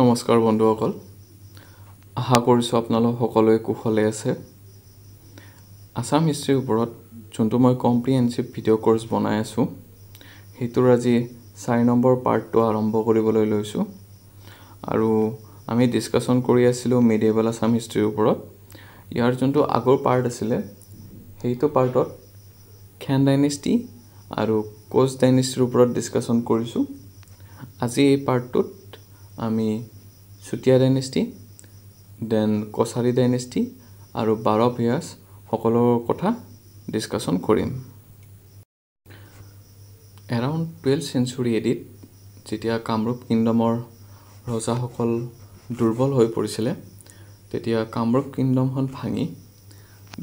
নমস্কাৰ বন্ধুসকল আশা কৰিছোঁ আপোনালোক সকলোৱে কুশলে আছে আছাম হিষ্ট্ৰীৰ ওপৰত যোনটো মই কম্প্ৰিহেঞ্চিভ ভিডিঅ' কৰ্চ বনাই আছোঁ সেইটোৰ আজি চাৰি নম্বৰ পাৰ্টটো আৰম্ভ কৰিবলৈ লৈছোঁ আৰু আমি ডিছকাশ্যন কৰি আছিলোঁ মিডিয়েবল আছাম হিষ্ট্ৰীৰ ওপৰত ইয়াৰ যোনটো আগৰ পাৰ্ট আছিলে সেইটো পাৰ্টত খেন ডাইনেষ্টি আৰু কোচ ডাইনেষ্টিৰ ওপৰত ডিছকাশ্যন কৰিছোঁ আজি এই পাৰ্টটোত আমি Chutiya dynasty then Kachari dynasty আৰু বাৰ পিয়াজ সকলোৰ কথা ডিছকাশ্যন কৰিম এৰাউণ্ড টুৱেলভ চেঞ্চুৰী এডিত যেতিয়া কামৰূপ কিংডমৰ ৰজাসকল দুৰ্বল হৈ পৰিছিলে তেতিয়া কামৰূপ কিংডমখন ভাঙি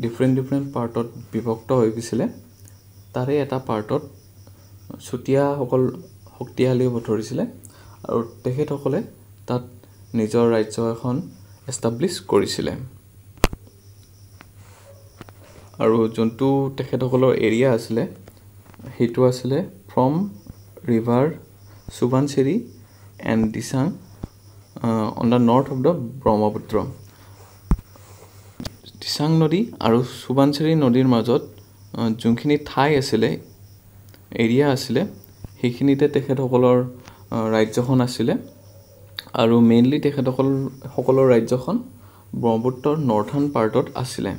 ডিফাৰেণ্ট ডিফাৰেণ্ট পাৰ্টত বিভক্ত হৈ গৈছিলে তাৰে এটা পাৰ্টত চুতীয়াসকল শক্তিশালী হ'ব ধৰিছিলে আৰু তেখেতসকলে তাত নিজৰ ৰাজ্য এখন এষ্টাব্লিছ কৰিছিলে আৰু যোনটো তেখেতসকলৰ এৰিয়া আছিলে সেইটো আছিলে from river Subansiri and Disang on the north of the Brahmaputra Disang নদী আৰু সুবানচেৰী নদীৰ মাজত যোনখিনি ঠাই আছিলে এৰিয়া আছিলে সেইখিনিতে তেখেতসকলৰ ৰাজ্যখন আছিলে আৰু মেইনলি তেখেতসকল সকলৰ ৰাজ্যখন ব্ৰহ্মপুত্ৰৰ নৰ্থাৰ্ণ পাৰ্টত আছিলে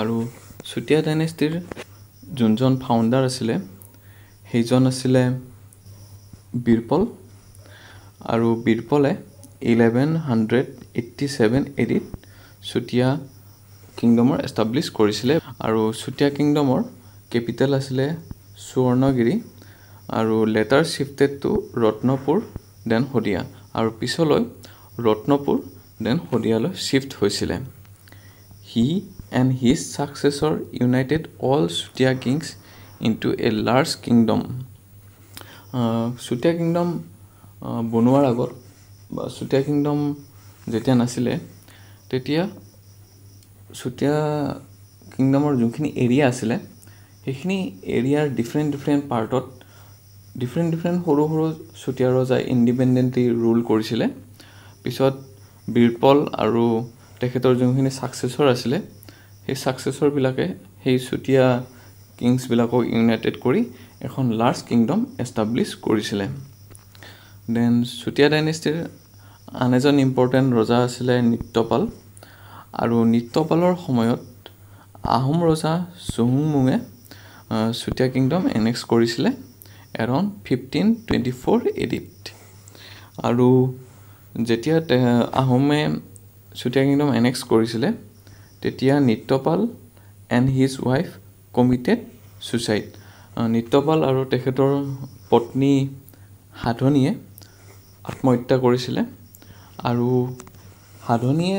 আৰু চুতীয়া ডাইনেষ্টিৰ যোনজন ফাউণ্ডাৰ আছিলে সেইজন আছিলে বীৰপল আৰু বীৰপলে ইলেভেন হাণ্ড্ৰেড এইট্টি ছেভেন এডিত চুতীয়া কিংডমৰ এষ্টাব্লিছ কৰিছিলে আৰু চুতীয়া কিংডমৰ কেপিটেল আছিলে সুৱৰ্ণগিৰি আৰু later shifted to Ratnapur then Sadiya আৰু পিছলৈ ৰত্নপুৰ দেন শদিয়ালৈ শ্বিফ্ট হৈছিলে he and his successor united all Chutiya kings into a large kingdom Chutiya kingdom বনোৱাৰ আগত বা চুতীয়া কিংডম যেতিয়া নাছিলে তেতিয়া চুতীয়া কিংডমৰ যোনখিনি এৰিয়া আছিলে সেইখিনি এৰিয়াৰ ডিফাৰেণ্ট ডিফাৰেণ্ট পাৰ্টত ডিফাৰেণ্ট ডিফাৰেণ্ট সৰু সৰু চুতীয়া ৰজাই ইণ্ডিপেণ্ডেণ্টলি ৰুল কৰিছিলে পিছত বীৰপল আৰু তেখেতৰ যোনখিনি ছাকচেছৰ আছিলে সেই ছাকচেছৰবিলাকে সেই চুতীয়া কিংছবিলাকক ইউনাইটেড কৰি এখন লাৰ্জ কিংডম এষ্টাব্লিছ কৰিছিলে দেন চুতীয়া ডাইনেষ্টিৰ আন এজন ইম্পৰ্টেণ্ট ৰজা আছিলে নৃত্যপাল আৰু নৃত্যপালৰ সময়ত আহোম ৰজা চুহুংমুঙে চুতীয়া কিংডম এনেক্স কৰিছিলে এৰাউণ্ড ফিফটিন টুৱেণ্টি ফ'ৰ এডিত আৰু যেতিয়া আহোমে চুতীয়া কিংডম এনেক্স কৰিছিলে তেতিয়া Nityapal and his wife committed suicide Nityapal আৰু তেখেতৰ পত্নী সাধনীয়ে আত্মহত্যা কৰিছিলে আৰু সাধনীয়ে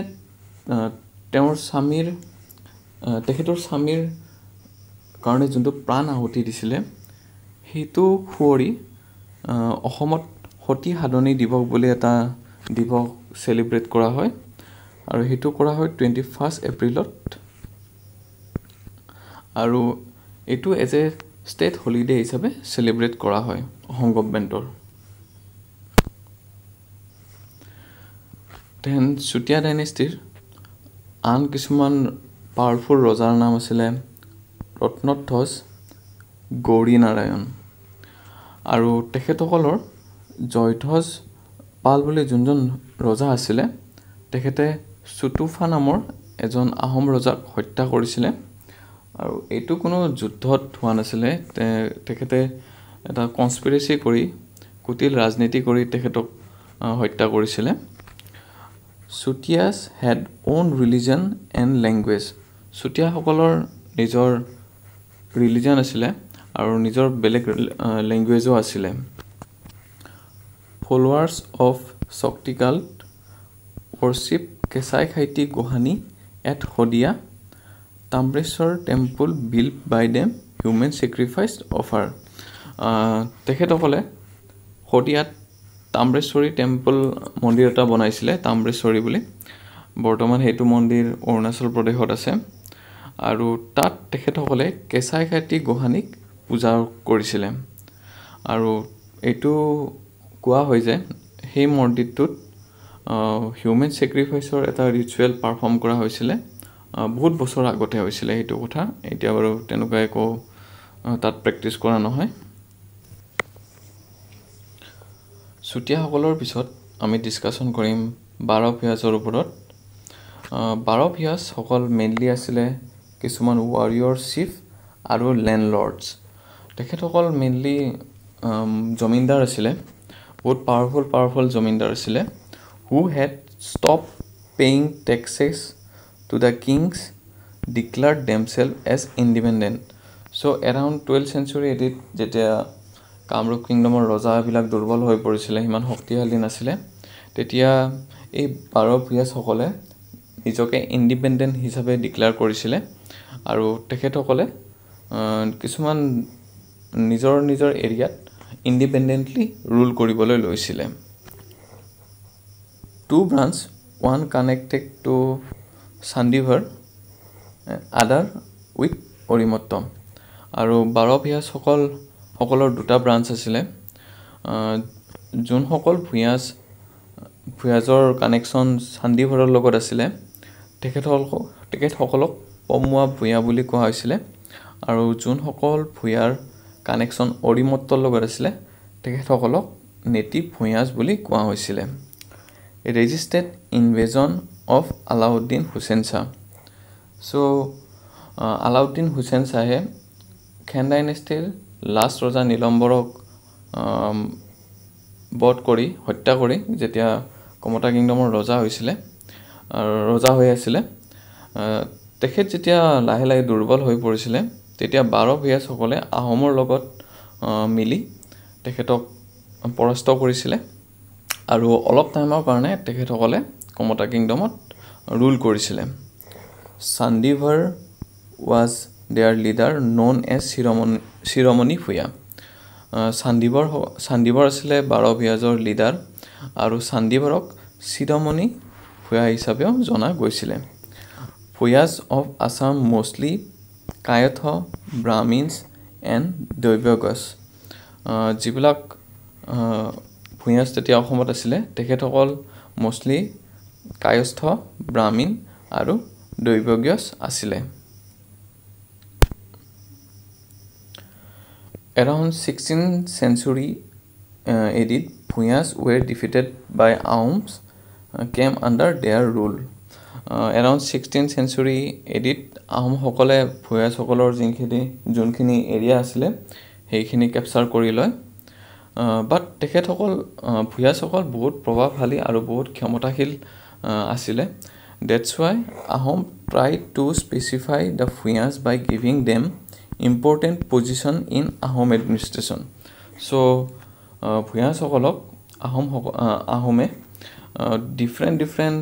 তেওঁৰ স্বামীৰ তেখেতৰ স্বামীৰ কাৰণে যোনটো প্ৰাণ আহুতি দিছিলে সেইটো সুঁৱৰী অসমত সতী সাধনী দিৱস বুলি এটা দিৱস চেলিব্ৰেট কৰা হয় আৰু সেইটো কৰা হয় টুৱেণ্টি ফাৰ্ষ্ট এপ্ৰিলত আৰু এইটো এজ এ ষ্টেট হলিডে হিচাপে চেলিব্ৰেট কৰা হয় অসম গভমেণ্টৰ দেন চুতীয়া ডাইনেষ্টিৰ আন কিছুমান পাৱাৰফুল ৰজাৰ নাম আছিলে ৰত্নধ্বজ গৌৰী নাৰায়ণ আৰু তেখেতসকলৰ জয়ধ্বজ পাল বুলি যোনজন ৰজা আছিলে তেখেতে চুটুফা নামৰ এজন আহোম ৰজাক হত্যা কৰিছিলে আৰু এইটো কোনো যুদ্ধত হোৱা নাছিলে তেখেতে এটা কনস্পিৰেচি কৰি কুটিল ৰাজনীতি কৰি তেখেতক হত্যা কৰিছিলে Chutiyas had own religion and language চুটিয়াসকলৰ নিজৰ ৰিলিজন আছিলে আৰু নিজৰ বেলেগ লেংগুৱেজো আছিলে ফলৱাৰ্ছ অফ চক্তিকাল ৱৰশ্বিপ কেঁচাই খাইটি গোহানী at Sadiya Tamreswar temple build by them human sacrifice offer তেখেতসকলে শদিয়াত তাম্ৰেশ্বৰী টেম্পল মন্দিৰ এটা বনাইছিলে তাম্ৰেশ্বৰী বুলি বৰ্তমান সেইটো মন্দিৰ অৰুণাচল প্ৰদেশত আছে আৰু তাত তেখেতসকলে কেঁচাই খাইটি গোহানীক পূজা কৰিছিলে আৰু এইটো কোৱা হয় যে সেই মন্দিৰটোত হিউমেন ছেক্ৰিফাইচৰ এটা ৰিচুৱেল পাৰফৰ্ম কৰা হৈছিলে বহুত বছৰ আগতে হৈছিলে সেইটো কথা এতিয়া বাৰু তেনেকুৱা একো তাত প্ৰেক্টিচ কৰা নহয় চুতীয়াসকলৰ পিছত আমি ডিছকাশ্যন কৰিম বাৰ পিঁয়াজৰ ওপৰত বাৰ পিঁয়াজসকল মেইনলি আছিলে কিছুমান ৱাৰিয়ৰ চিফ আৰু লেণ্ডলৰ্ডছ তেখেতসকল মেইনলি জমিনদাৰ আছিলে বহুত পাৱাৰফুল পাৱাৰফুল জমিনদাৰ আছিলে who had stop paying taxes to the kings declare themselves as independent so' around twelve century এডিত যেতিয়া কামৰূপ কিংডমৰ ৰজাবিলাক দুৰ্বল হৈ পৰিছিলে সিমান শক্তিশালী নাছিলে তেতিয়া এই পাৰ পিয়াজসকলে নিজকে ইণ্ডিপেণ্ডেণ্ট হিচাপে ডিক্লেয়াৰ কৰিছিলে আৰু তেখেতসকলে কিছুমান নিজৰ নিজৰ এৰিয়াত ইণ্ডিপেণ্ডেণ্টলি ৰুল কৰিবলৈ লৈছিলে two branch one connected to Chandivar other with অৰিমত্তম আৰু বাৰ ভূঞাজসকল সকলৰ দুটা ব্ৰাঞ্চ আছিলে যোনসকল ভূঞাজ ভূঞাজৰ কানেকশ্যন চান্দিভাৰৰ লগত আছিলে তেখেতসকল তেখেতসকলক পমুৱা ভূঞা বুলি কোৱা হৈছিলে আৰু যোনসকল ভূঞাৰ কানেকশ্যন অৰিমত্তৰ লগত আছিলে তেখেতসকলক নেটিভ ভূঞাজ বুলি কোৱা হৈছিলে resisted invasion of Alauddin Hussain Shah so' Alauddin Hussain শ্বাহে খেন ডাইনেষ্টিৰ লাষ্ট ৰজা নীলম্বৰক বধ কৰি হত্যা কৰি যেতিয়া কমতা কিংডমৰ ৰজা হৈছিলে ৰজা হৈ আছিলে তেখেত যেতিয়া লাহে লাহে দুৰ্বল হৈ পৰিছিলে তেতিয়া বাৰ ভূঞাসকলে আহোমৰ লগত মিলি তেখেতক পৰাস্ত কৰিছিলে আৰু অলপ টাইমৰ কাৰণে তেখেতসকলে কমতা কিংডমত ৰুল কৰিছিলে Chandivar was their leader known as Shiromani Shiromani Bhuyan Chandivar Chandivar আছিলে বাৰ ভিয়াজৰ লিডাৰ আৰু চান্দিভাৰক চিৰমণি ভূঞা হিচাপেও জনা গৈছিলে Bhuyans of Assam mostly Kayastha Brahmins and Daivagyas যিবিলাক ভূঞাছ তেতিয়া অসমত আছিলে তেখেতসকল মষ্টলি কায়স্থ ব্ৰাহ্মীণ আৰু দৈৱগছ আছিলে এৰাউণ্ড ছিক্সটিন চেঞ্চুৰী এডিত Bhuyans were defeated by Ahoms came under their rule around sixteen century এডিত আহোমসকলে ভূঞাজসকলৰ যিখিনি যোনখিনি এৰিয়া আছিলে সেইখিনি কেপচাৰ কৰি লয় বাট তেখেতসকল ভূঞাজসকল বহুত প্ৰভাৱশালী আৰু বহুত ক্ষমতাশীল আছিলে that's why Ahom try to specify the Bhuyans by giving them important position in Ahom administration so' ভূঞাজসকলক আহোমসকল আহোমে ডিফাৰেণ্ট ডিফাৰেণ্ট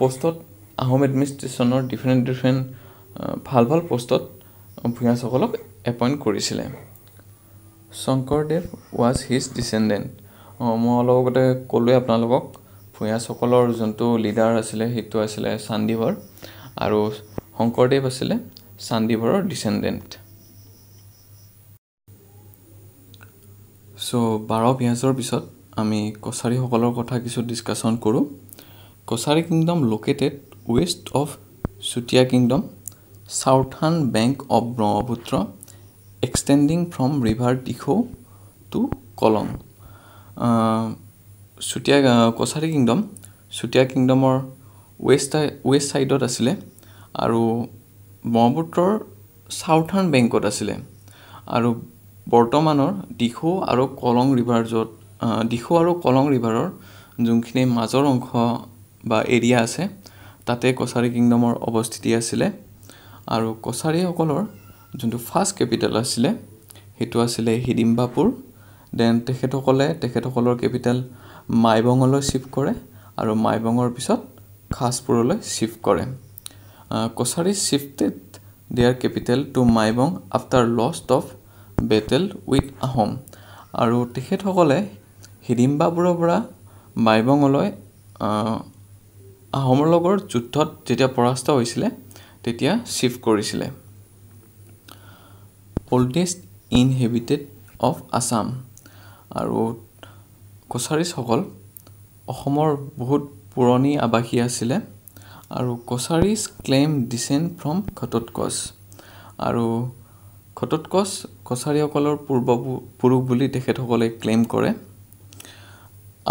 পষ্টত আহোম এডমিনিষ্ট্ৰেশ্যনৰ ডিফাৰেণ্ট ডিফাৰেণ্ট ভাল ভাল পষ্টত ভূঞাসকলক এপইণ্ট কৰিছিলে শংকৰদেৱ ৱাজ হিজ ডিচেণ্ডেণ্ট মই অলপতে ক'লোৱে আপোনালোকক ভূঞাসকলৰ যোনটো লিডাৰ আছিলে সেইটো আছিলে চান্দিভৰ আৰু শংকৰদেৱ আছিলে চান্দিভৰৰ ডিচেণ্ডেণ্ট চ' বাৰ পিঁয়াজৰ পিছত আমি কছাৰীসকলৰ কথা কিছু ডিছকাশ্যন কৰোঁ Kachari kingdom located west of Chutiya kingdom southern bank of Brahmaputra extending from river Dikhow to Kalang Chutiya Kachari kingdom Chutiya কিংডমৰ ৱেষ্ট ৱেষ্ট ছাইডত আছিলে আৰু ব্ৰহ্মপুত্ৰৰ চাউথাৰ্ণ বেংকত আছিলে আৰু বৰ্তমানৰ দিখৌ আৰু কলং ৰিভাৰ য'ত দিখৌ আৰু কলং ৰিভাৰৰ যোনখিনি মাজৰ অংশ বা এৰিয়া আছে তাতে কছাৰী কিংডমৰ অৱস্থিতি আছিলে আৰু কছাৰীসকলৰ যোনটো ফাৰ্ষ্ট কেপিটেল আছিলে সেইটো আছিলে হিডিম্বাপুৰ দেন তেখেতসকলে তেখেতসকলৰ কেপিটেল মাইবঙলৈ শ্বিফ্ট কৰে আৰু মাইবঙৰ পিছত খাজপুৰলৈ শ্বিফ্ট কৰে Kachari shifted their capital to Maibong after lost of battle with Ahom আৰু তেখেতসকলে হিডিম্বাপুৰৰ পৰা মাইবঙলৈ আহোমৰ লগৰ যুদ্ধত যেতিয়া পৰাস্ত হৈছিলে তেতিয়া শ্বিফ্ট কৰিছিলে অল্ডেষ্ট ইনহেবিটেড অফ আছাম আৰু কছাৰীসকল অসমৰ বহুত পুৰণি আৱাসী আছিলে আৰু Kacharis claim descent from Ghatotkacha আৰু খটোৎকচ কছাৰীসকলৰ পূৰ্ব পুৰুষ বুলি তেখেতসকলে ক্লেইম কৰে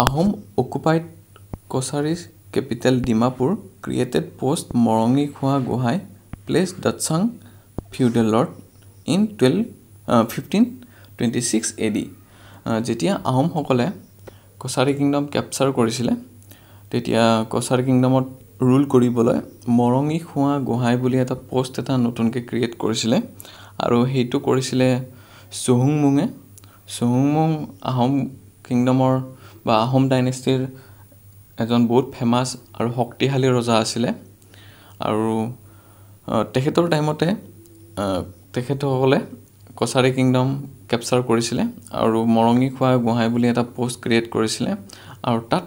Ahom occupied Kacharis capital Dimapur created post Marangi Khowa Gohain place ডাটচাং ফিউডেলৰ in twelve fifteen twenty six A D যেতিয়া আহোমসকলে কছাৰী কিংডম কেপচাৰ কৰিছিলে তেতিয়া কছাৰী কিংডমত ৰুল কৰিবলৈ মৰঙি খোৱা গোহাঁই বুলি এটা পষ্ট এটা নতুনকৈ ক্ৰিয়েট কৰিছিলে আৰু সেইটো কৰিছিলে চুহুংমুঙে চুহুংমুং আহোম কিংডমৰ বা আহোম ডাইনেষ্টিৰ এজন বহুত ফেমাছ আৰু শক্তিশালী ৰজা আছিলে আৰু তেখেতৰ টাইমতে তেখেতসকলে কছাৰী কিংডম কেপচাৰ কৰিছিলে আৰু মৰঙি খোৱা গোহাঁই বুলি এটা পষ্ট ক্ৰিয়েট কৰিছিলে আৰু তাত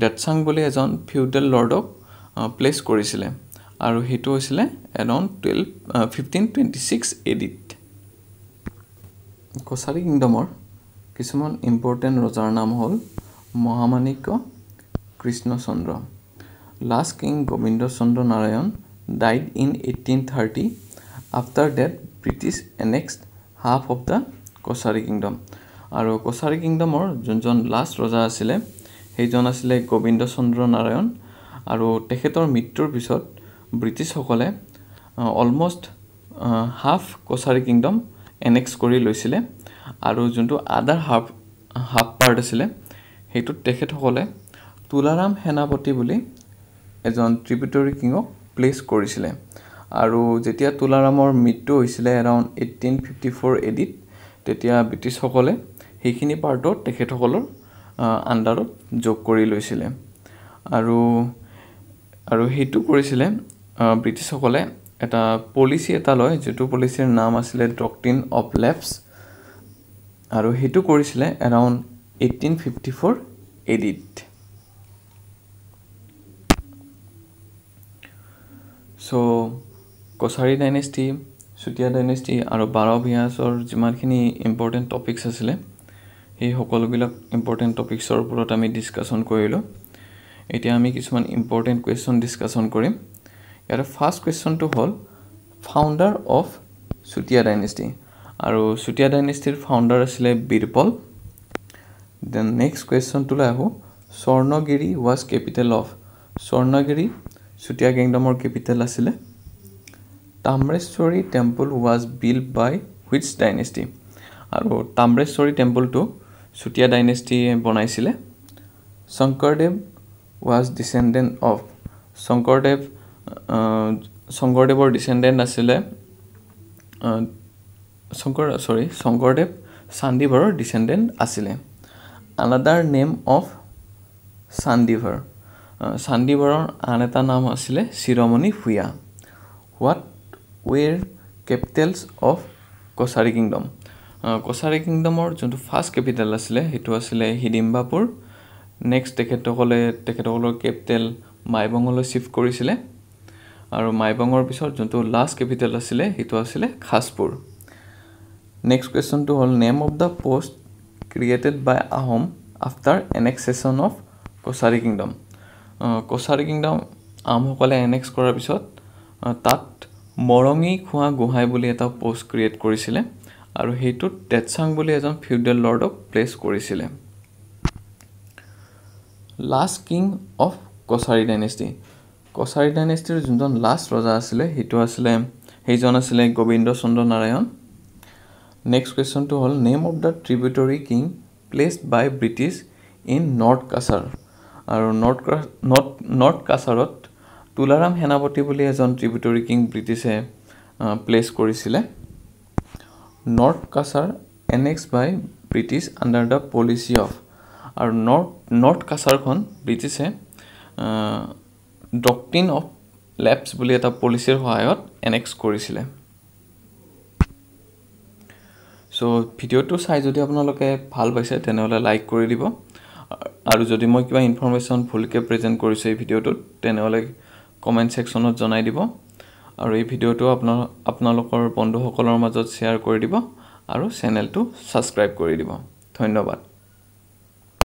ডেটচাং বুলি এজন ফিউডেল লৰ্ডক প্লেচ কৰিছিলে আৰু সেইটো হৈছিলে এডন twelve fifteen twenty six AD Kachari কিংডমৰ কিছুমান ইম্পৰ্টেণ্ট ৰজাৰ নাম হ'ল Mahamanikya Krishnachandra last king Govinda Chandra Narayan died in eighteen thirty after that British annexed half of the Kachari kingdom আৰু কছাৰী কিংডমৰ যোনজন লাষ্ট ৰজা আছিলে সেইজন আছিলে গোবিন্দ চন্দ্ৰ নাৰায়ণ আৰু তেখেতৰ মৃত্যুৰ পিছত ব্ৰিটিছসকলে almost half Kachari kingdom annex কৰি লৈছিলে আৰু যোনটো আদাৰ হাফ হাফ পাৰ্ট আছিলে সেইটোত তেখেতসকলে তুলাৰাম সেনাপতি বুলি এজন ট্ৰিবিউটৰী কিঙক প্লেচ কৰিছিলে আৰু যেতিয়া তুলাৰামৰ মৃত্যু হৈছিলে এৰাউণ্ড এইটিন ফিফটি ফ'ৰ এডিত তেতিয়া ব্ৰিটিছসকলে সেইখিনি পাৰ্টত তেখেতসকলৰ আণ্ডাৰত যোগ কৰি লৈছিলে আৰু আৰু সেইটো কৰিছিলে ব্ৰিটিছসকলে এটা পলিচি এটা লয় যিটো পলিচিৰ নাম আছিলে ডক্টিন অফ লেপছ আৰু সেইটো কৰিছিলে around eighteen fifty four edit so' Kachari dynasty Chutia dynasty আৰু বাৰ বিয়াজৰ যিমানখিনি ইম্পৰ্টেণ্ট টপিকছ আছিলে সেই সকলোবিলাক ইম্পৰ্টেণ্ট টপিকছৰ ওপৰত আমি ডিছকাশ্যন কৰিলোঁ এতিয়া আমি কিছুমান ইম্পৰ্টেণ্ট কুৱেশ্যন ডিছকাশ্যন কৰিম ইয়াৰে ফাৰ্ষ্ট কুৱেশ্যনটো হ'ল ফাউণ্ডাৰ অফ চুতীয়া ডাইনেষ্টি আৰু চুতীয়া ডাইনেষ্টিৰ ফাউণ্ডাৰ আছিলে বীৰপল দেন নেক্সট কুৱেশ্যনটোলৈ আহোঁ Swarnagiri was capital of Swarnagiri Chutia কিংডমৰ কেপিটেল আছিলে Tamreswari temple was build by which dynasty আৰু তাম্ৰেশ্বৰী টেম্পলটো চুতীয়া ডাইনেষ্টিয়ে বনাইছিলে Sankardev was descendant of Sankardev শংকৰদেৱৰ ডিচেণ্ডেণ্ট আছিলে শংকৰ চৰি শংকৰদেৱ চান্দিভৰৰ ডিচেণ্ডেণ্ট আছিলে আনাডাৰ নেম অফ চান্দিভৰ চান্দিবৰৰ আন এটা নাম আছিলে Chiramani Bhuyan what were capitals of Kachari kingdom Kachari কিংডমৰ যোনটো ফাৰ্ষ্ট কেপিটেল আছিলে সেইটো আছিলে হিডিম্বাপুৰ নেক্সট তেখেতসকলে তেখেতসকলৰ কেপিটেল মাইবঙলৈ শ্বিফ্ট কৰিছিলে আৰু মাইবঙৰ পিছত যোনটো লাষ্ট কেপিটেল আছিলে সেইটো আছিলে খাজপুৰ নেক্সট কুৱেশ্যনটো হ'ল name of the post created by Ahom after annexation of Kachari kingdom Kachari kingdom আহোমসকলে এনেক্স কৰাৰ পিছত তাত মৰঙি খোৱা গোহাঁই বুলি এটা প'ষ্ট ক্ৰিয়েট কৰিছিলে আৰু সেইটোত টেটচাং বুলি এজন ফিউডেল লৰ্ডক প্লেচ কৰিছিলে last king of Kachari dynasty Kachari ডাইনেষ্টিৰ যোনজন লাষ্ট ৰজা আছিলে সেইটো আছিলে সেইজন আছিলে গোবিন্দ চন্দ্ৰ নাৰায়ণ নেক্সট কুৱেশ্যনটো হ'ল name of the tributary king place by British in north Cachar আৰু নৰ্থ ক্ৰা নৰ্থ নৰ্থ কাছাৰত তুলাৰাম সেনাপতি বুলি এজন ট্ৰিবিউটৰী কিং ব্ৰিটিছে প্লেচ কৰিছিলে north Cachar annex by British under the policy of আৰু নৰ্থ নৰ্থ কাছাৰখন ব্ৰিটিছে ডক্টিন অফ লেপছ বুলি এটা পলিচিৰ সহায়ত এনেক্স কৰিছিলে চ' ভিডিঅ'টো চাই যদি আপোনালোকে ভাল পাইছে তেনেহ'লে লাইক কৰি দিব আৰু যদি মই কিবা ইনফৰ্মেশ্যন ভুলকৈ প্ৰেজেণ্ট কৰিছোঁ এই ভিডিঅ'টোত তেনেহ'লে কমেণ্ট ছেকশ্যনত জনাই দিব আৰু এই ভিডিঅ'টো আপোনাৰ আপোনালোকৰ বন্ধুসকলৰ মাজত শ্বেয়াৰ কৰি দিব আৰু চেনেলটো ছাবস্ক্ৰাইব কৰি দিব ধন্যবাদ